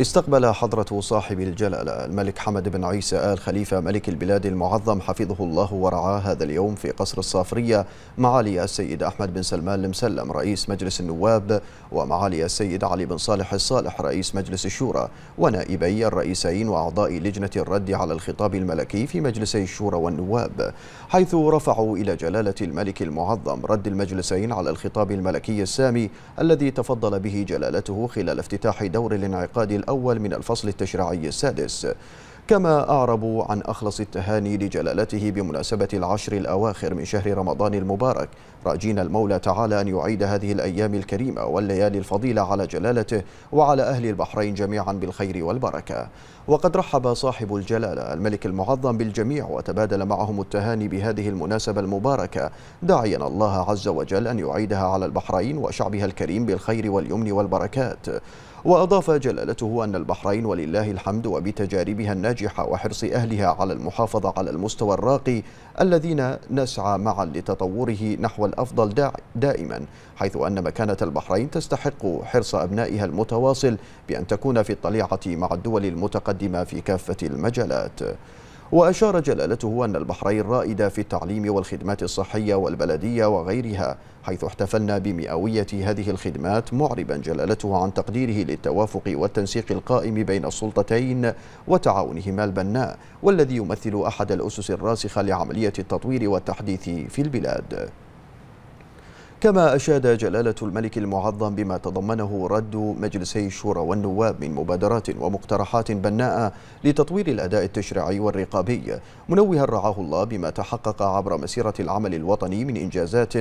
استقبل حضرة صاحب الجلالة الملك حمد بن عيسى آل خليفة ملك البلاد المعظم حفظه الله ورعاه هذا اليوم في قصر الصافرية معالي السيد أحمد بن سلمان المسلم رئيس مجلس النواب ومعالي السيد علي بن صالح الصالح رئيس مجلس الشورى ونائبي الرئيسين وأعضاء لجنة الرد على الخطاب الملكي في مجلسي الشورى والنواب حيث رفعوا إلى جلالة الملك المعظم رد المجلسين على الخطاب الملكي السامي الذي تفضل به جلالته خلال افتتاح دور الانعقاد الأول من الفصل التشريعي السادس كما أعربوا عن أخلص التهاني لجلالته بمناسبة العشر الأواخر من شهر رمضان المبارك راجين المولى تعالى أن يعيد هذه الأيام الكريمة والليالي الفضيلة على جلالته وعلى أهل البحرين جميعا بالخير والبركة وقد رحب صاحب الجلالة الملك المعظم بالجميع وتبادل معهم التهاني بهذه المناسبة المباركة داعيا الله عز وجل أن يعيدها على البحرين وشعبها الكريم بالخير واليمن والبركات وأضاف جلالته أن البحرين ولله الحمد وبتجاربها الناجحة الناجحة وحرص أهلها على المحافظة على المستوى الراقي الذين نسعى معا لتطوره نحو الأفضل دائما حيث أن مكانة البحرين تستحق حرص أبنائها المتواصل بأن تكون في الطليعة مع الدول المتقدمة في كافة المجالات وأشار جلالته أن البحرين رائدة في التعليم والخدمات الصحية والبلدية وغيرها حيث احتفلنا بمئوية هذه الخدمات معربا جلالته عن تقديره للتوافق والتنسيق القائم بين السلطتين وتعاونهما البناء والذي يمثل أحد الأسس الراسخة لعملية التطوير والتحديث في البلاد كما أشاد جلالة الملك المعظم بما تضمنه رد مجلسي الشورى والنواب من مبادرات ومقترحات بناءة لتطوير الأداء التشريعي والرقابي منوها رعاه الله بما تحقق عبر مسيرة العمل الوطني من إنجازات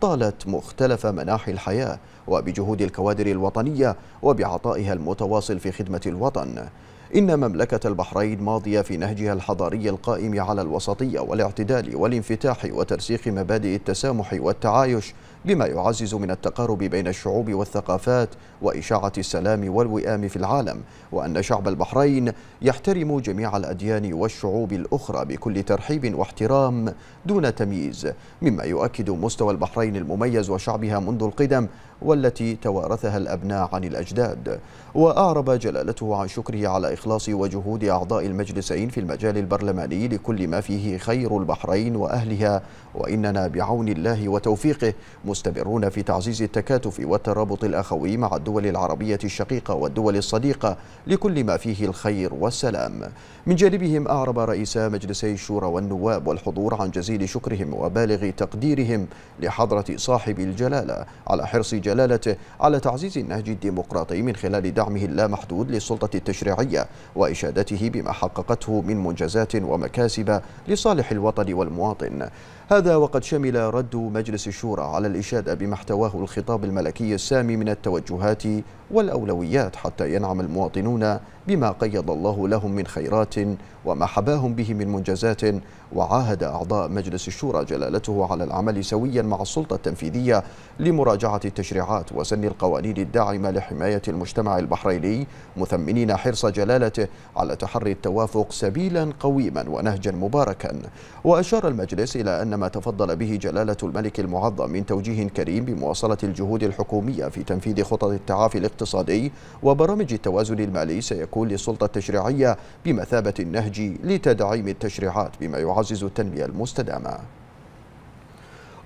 طالت مختلف مناحي الحياة وبجهود الكوادر الوطنية وبعطائها المتواصل في خدمة الوطن إن مملكة البحرين ماضية في نهجها الحضاري القائم على الوسطية والاعتدال والانفتاح وترسيخ مبادئ التسامح والتعايش بما يعزز من التقارب بين الشعوب والثقافات وإشاعة السلام والوئام في العالم وأن شعب البحرين يحترم جميع الأديان والشعوب الأخرى بكل ترحيب واحترام دون تمييز مما يؤكد مستوى البحرين المميز وشعبها منذ القدم والتي توارثها الأبناء عن الأجداد وأعرب جلالته عن شكره على إخلاص وجهود أعضاء المجلسين في المجال البرلماني لكل ما فيه خير البحرين وأهلها وإننا بعون الله وتوفيقه مستمرون في تعزيز التكاتف والترابط الأخوي مع الدول العربية الشقيقة والدول الصديقة لكل ما فيه الخير والسلام من جانبهم أعرب رئيس مجلسي الشورى والنواب والحضور عن جزيل شكرهم وبالغ تقديرهم لحضرة صاحب الجلالة على حرص جلالته على تعزيز النهج الديمقراطي من خلال دعمه اللامحدود للسلطة التشريعية وإشادته بما حققته من منجزات ومكاسب لصالح الوطن والمواطن هذا وقد شمل رد مجلس الشورى على الإشادة بما احتواه الخطاب الملكي السامي من التوجهات والأولويات حتى ينعم المواطنون بما قيض الله لهم من خيرات وما حباهم به من منجزات وعاهد أعضاء مجلس الشورى جلالته على العمل سويا مع السلطة التنفيذية لمراجعة التشريعات وسن القوانين الداعمة لحماية المجتمع البحريني مثمنين حرص جلالته على تحري التوافق سبيلا قويما ونهجا مباركا وأشار المجلس إلى أن ما تفضل به جلالة الملك المعظم من توجيه كريم بمواصلة الجهود الحكومية في تنفيذ خطط التعافي الاقتصادي وبرامج التوازن المالي سيكون كل سلطة التشريعية بمثابة النهج لتدعيم التشريعات بما يعزز التنمية المستدامة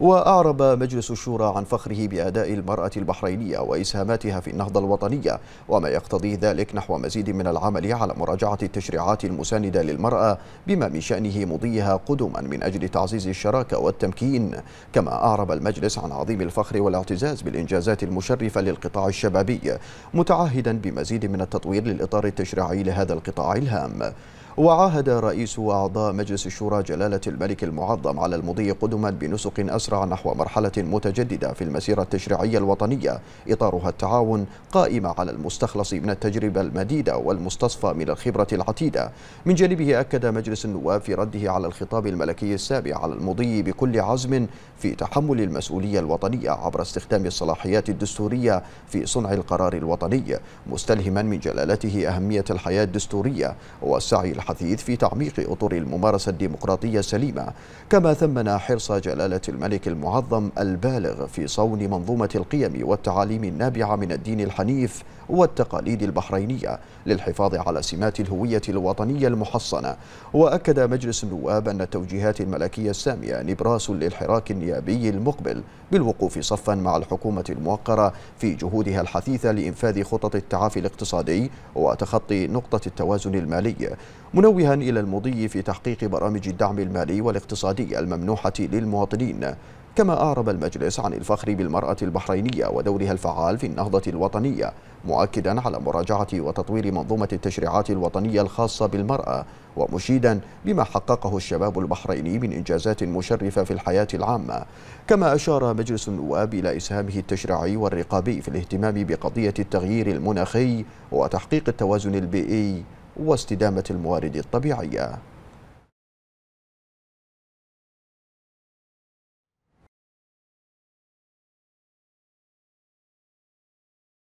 وأعرب مجلس الشورى عن فخره بأداء المرأة البحرينية وإسهاماتها في النهضة الوطنية وما يقتضي ذلك نحو مزيد من العمل على مراجعة التشريعات المساندة للمرأة بما من شأنه مضيها قدما من أجل تعزيز الشراكة والتمكين كما أعرب المجلس عن عظيم الفخر والاعتزاز بالإنجازات المشرفة للقطاع الشبابي متعهدا بمزيد من التطوير للإطار التشريعي لهذا القطاع الهام وعاهد رئيس أعضاء مجلس الشورى جلالة الملك المعظم على المضي قدما بنسق أسرع نحو مرحلة متجددة في المسيرة التشريعية الوطنية إطارها التعاون قائمة على المستخلص من التجربة المديدة والمستصفى من الخبرة العتيدة من جانبه أكد مجلس النواب في رده على الخطاب الملكي السابع على المضي بكل عزم في تحمل المسؤولية الوطنية عبر استخدام الصلاحيات الدستورية في صنع القرار الوطني مستلهما من جلالته أهمية الحياة الدستورية والسعي الحثيث في تعميق أطر الممارسة الديمقراطية السليمة كما ثمن حرص جلالة الملك المعظم البالغ في صون منظومة القيم والتعاليم النابعة من الدين الحنيف والتقاليد البحرينية للحفاظ على سمات الهوية الوطنية المحصنة وأكد مجلس النواب أن التوجيهات الملكية السامية نبراس للحراك النيابي المقبل بالوقوف صفا مع الحكومة الموقرة في جهودها الحثيثة لإنفاذ خطط التعافي الاقتصادي وتخطي نقطة التوازن المالي منوها إلى المضي في تحقيق برامج الدعم المالي والاقتصادي الممنوحة للمواطنين كما أعرب المجلس عن الفخر بالمرأة البحرينية ودورها الفعال في النهضة الوطنية مؤكدا على مراجعة وتطوير منظومة التشريعات الوطنية الخاصة بالمرأة ومشيدا بما حققه الشباب البحريني من إنجازات مشرفة في الحياة العامة كما أشار مجلس النواب إلى إسهامه التشريعي والرقابي في الاهتمام بقضية التغيير المناخي وتحقيق التوازن البيئي واستدامة الموارد الطبيعية